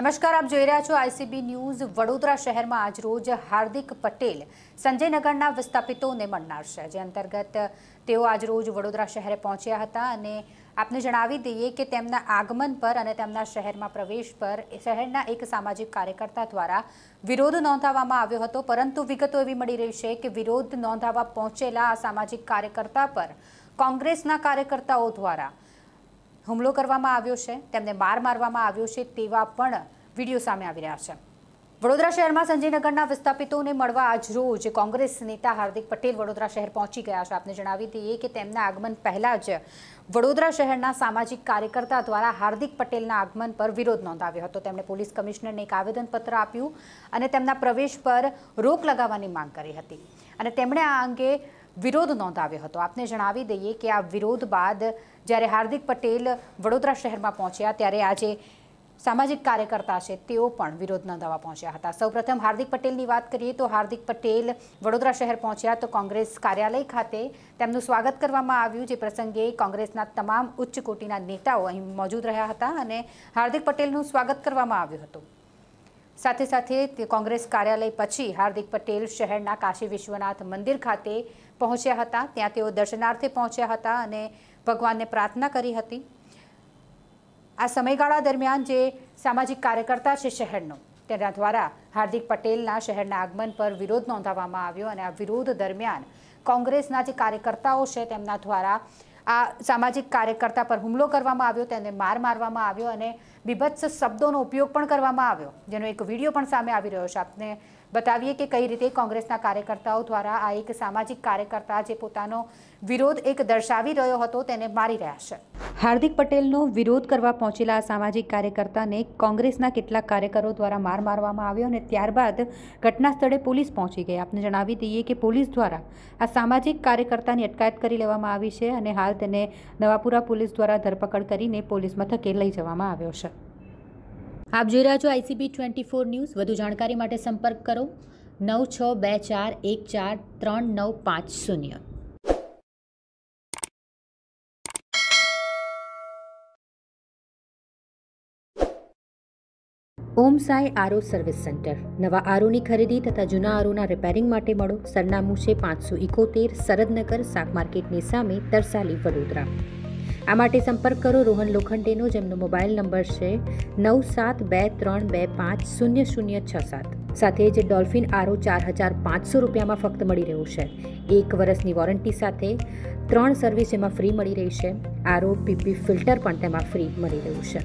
નમસ્કાર આપ જોઈ રહ્યા છો આઈસીબી ન્યૂઝ વડોદરા શહેરમાં આજરોજ હાર્દિક પટેલ સંજયનગરના વિસ્થાપિતોને મળનારશે જે અંતર્ગત તેઓ આજરોજ વડોદરા શહેરે પહોંચ્યા હતા અને આપને જણાવી દઈએ કે તેમના આગમન પર અને તેમના શહેરમાં પ્રવેશ પર શહેરના એક સામાજિક કાર્યકર્તા દ્વારા વિરોધ નોંધાવવામાં આવ્યો હતો પરંતુ વિગતો એવી મળી રહી છે કે વિરોધ નોંધાવવા પહોંચેલા આ સામાજિક કાર્યકર્તા પર કોંગ્રેસના કાર્યકર્તાઓ દ્વારા હુમલો કરવામાં આવ્યો છે તેમને માર મારવામાં આવ્યો છે તેવા પણ વિડીયો સામે આવી રહ્યા છે વડોદરા શહેરમાં સંજયનગરના વિસ્થાપિતોને મળવા આજરોજ કોંગ્રેસ નેતા હાર્દિક પટેલ વડોદરા શહેર પહોંચી ગયા છે આપને જણાવી દઈએ કે તેમના આગમન પહેલાં જ વડોદરા શહેરના સામાજિક કાર્યકર્તા દ્વારા હાર્દિક પટેલના આગમન પર વિરોધ નોંધાવ્યો હતો તેમણે પોલીસ કમિશનરને એક આવેદનપત્ર આપ્યું અને તેમના પ્રવેશ પર રોક લગાવવાની માંગ કરી હતી અને તેમણે આ અંગે વિરોધ નોંધાવ્યો હતો આપને જણાવી દઈએ કે આ વિરોધ બાદ જ્યારે હાર્દિક પટેલ વડોદરા શહેરમાં પહોંચ્યા ત્યારે આજે સામાજિક કાર્યકર્તા છે તેઓ પણ વિરોધ નોંધાવા પહોંચ્યા હતા સૌપ્રથમ હાર્દિક પટેલની વાત કરીએ તો હાર્દિક પટેલ વડોદરા શહેર પહોંચ્યા તો કોંગ્રેસ કાર્યાલય ખાતે તેમનું સ્વાગત કરવામાં આવ્યું જે પ્રસંગે કોંગ્રેસના તમામ ઉચ્ચ કોટીના નેતાઓ અહીં મોજૂદ રહ્યા હતા અને હાર્દિક પટેલનું સ્વાગત કરવામાં આવ્યું હતું સાથે સાથે કોંગ્રેસ કાર્યાલય પછી હાર્દિક પટેલ શહેરના કાશી વિશ્વનાથ મંદિર ખાતે પહોંચ્યા હતા ત્યાં તેઓ દર્શનાર્થે પહોંચ્યા હતા અને ભગવાનને પ્રાર્થના કરી હતી આ સમયગાળા દરમિયાન જે સામાજિક કાર્યકર્તા છે શહેરનો તેના દ્વારા હાર્દિક પટેલના શહેરના આગમન પર વિરોધ નોંધાવવામાં આવ્યો અને આ વિરોધ દરમિયાન કોંગ્રેસના જે કાર્યકર્તાઓ છે તેમના દ્વારા આ સામાજિક કાર્યકર્તા પર હુમલો કરવામાં આવ્યો તેને માર મારવામાં આવ્યો અને બીભત્સ શબ્દોનો ઉપયોગ પણ કરવામાં આવ્યો જેનો એક વિડીયો પણ સામે આવી રહ્યો છે આપને બતાવીએ કે કઈ રીતે કોંગ્રેસના કાર્યકર્તાઓ દ્વારા આ એક સામાજિક કાર્યકર્તા જે પોતાનો વિરોધ એક દર્શાવી રહ્યો હતો તેને મારી રહ્યા છે હાર્દિક પટેલનો વિરોધ કરવા પહોંચેલા આ સામાજિક કાર્યકર્તાને કોંગ્રેસના કેટલાક કાર્યકરો દ્વારા માર મારવામાં આવ્યો અને ત્યારબાદ ઘટના સ્થળે પોલીસ પહોંચી ગઈ આપને જણાવી દઈએ કે પોલીસ દ્વારા આ સામાજિક કાર્યકર્તાની અટકાયત કરી લેવામાં આવી છે અને હાલ તેને નવાપુરા પોલીસ દ્વારા ધરપકડ કરીને પોલીસ મથકે લઈ જવામાં આવ્યો છે આપ જોઈ રહ્યા છો આઈસીબી ટ્વેન્ટી ફોર ન્યૂઝ વધુ જાણકારી માટે સંપર્ક કરો નવ છ બે ચાર એક ચાર ત્રણ નવ પાંચ શૂન્ય Om Sai RO service centre નવા આરોની ખરીદી તથા જૂના આરોના રિપેરિંગ માટે મળો સરનામું છે પાંચસો ઇકોતેર સરદનગર શાક માર્કેટની સામે તરસાલી વડોદરા આ માટે સંપર્ક કરો રોહન લોખંડેનો જેમનો મોબાઈલ નંબર છે નવ સાત બે ત્રણ બે પાંચ શૂન્ય શૂન્ય છ સાત સાથે જ ડોલ્ફિન આરો ચાર હજાર પાંચસો રૂપિયામાં ફક્ત મળી રહ્યું છે એક વર્ષની વોરંટી સાથે ત્રણ સર્વિસ એમાં ફ્રી મળી રહી છે આરો પીપી ફિલ્ટર પણ તેમાં ફ્રી મળી રહ્યું છે